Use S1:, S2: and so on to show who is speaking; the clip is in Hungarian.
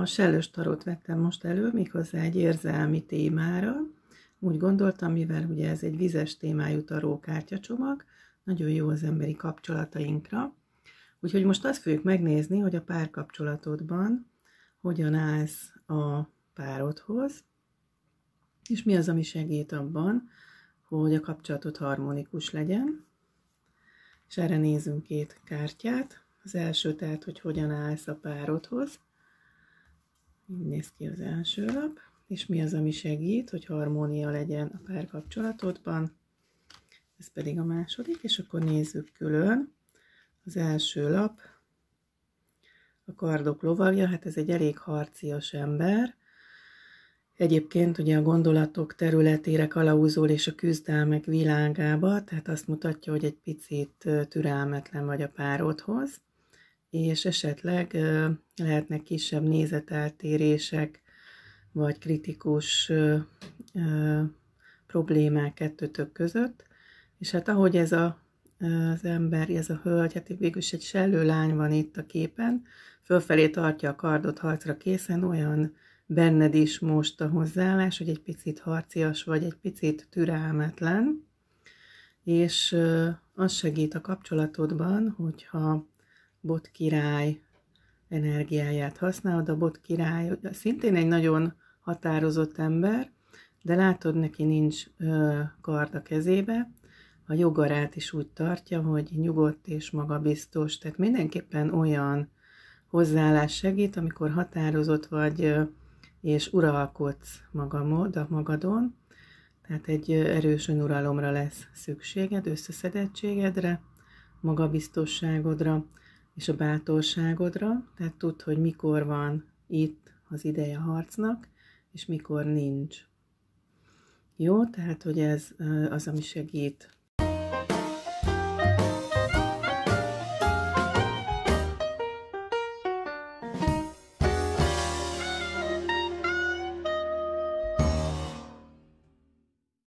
S1: A sellős tarot vettem most elő, méghozzá egy érzelmi témára. Úgy gondoltam, mivel ugye ez egy vizes témájú tarókártyacsomag, nagyon jó az emberi kapcsolatainkra. Úgyhogy most azt fogjuk megnézni, hogy a párkapcsolatodban hogyan állsz a párodhoz, és mi az, ami segít abban, hogy a kapcsolatod harmonikus legyen. És erre nézzünk két kártyát. Az első tehát, hogy hogyan állsz a párodhoz. Így néz ki az első lap, és mi az, ami segít, hogy harmónia legyen a párkapcsolatodban. Ez pedig a második, és akkor nézzük külön. Az első lap, a kardok lovagja, hát ez egy elég harcias ember, Egyébként ugye a gondolatok területére kalauzol és a küzdelmek világába, tehát azt mutatja, hogy egy picit türelmetlen vagy a párodhoz és esetleg lehetnek kisebb nézeteltérések, vagy kritikus problémák kettőtök között, és hát ahogy ez a, az ember, ez a hölgy, hát végül is egy sellő lány van itt a képen, fölfelé tartja a kardot harcra készen, olyan benned is most a hozzáállás, hogy egy picit harcias vagy, egy picit türelmetlen, és az segít a kapcsolatodban, hogyha bot király energiáját használod. A bot király szintén egy nagyon határozott ember, de látod, neki nincs kard a kezébe, a jogarát is úgy tartja, hogy nyugodt és magabiztos, tehát mindenképpen olyan hozzáállás segít, amikor határozott vagy, és uralkodsz magamod, a magadon, tehát egy erős önuralomra lesz szükséged, összeszedettségedre, magabiztosságodra, és a bátorságodra, tehát tudd, hogy mikor van itt az ideje a harcnak, és mikor nincs. Jó, tehát hogy ez az, ami segít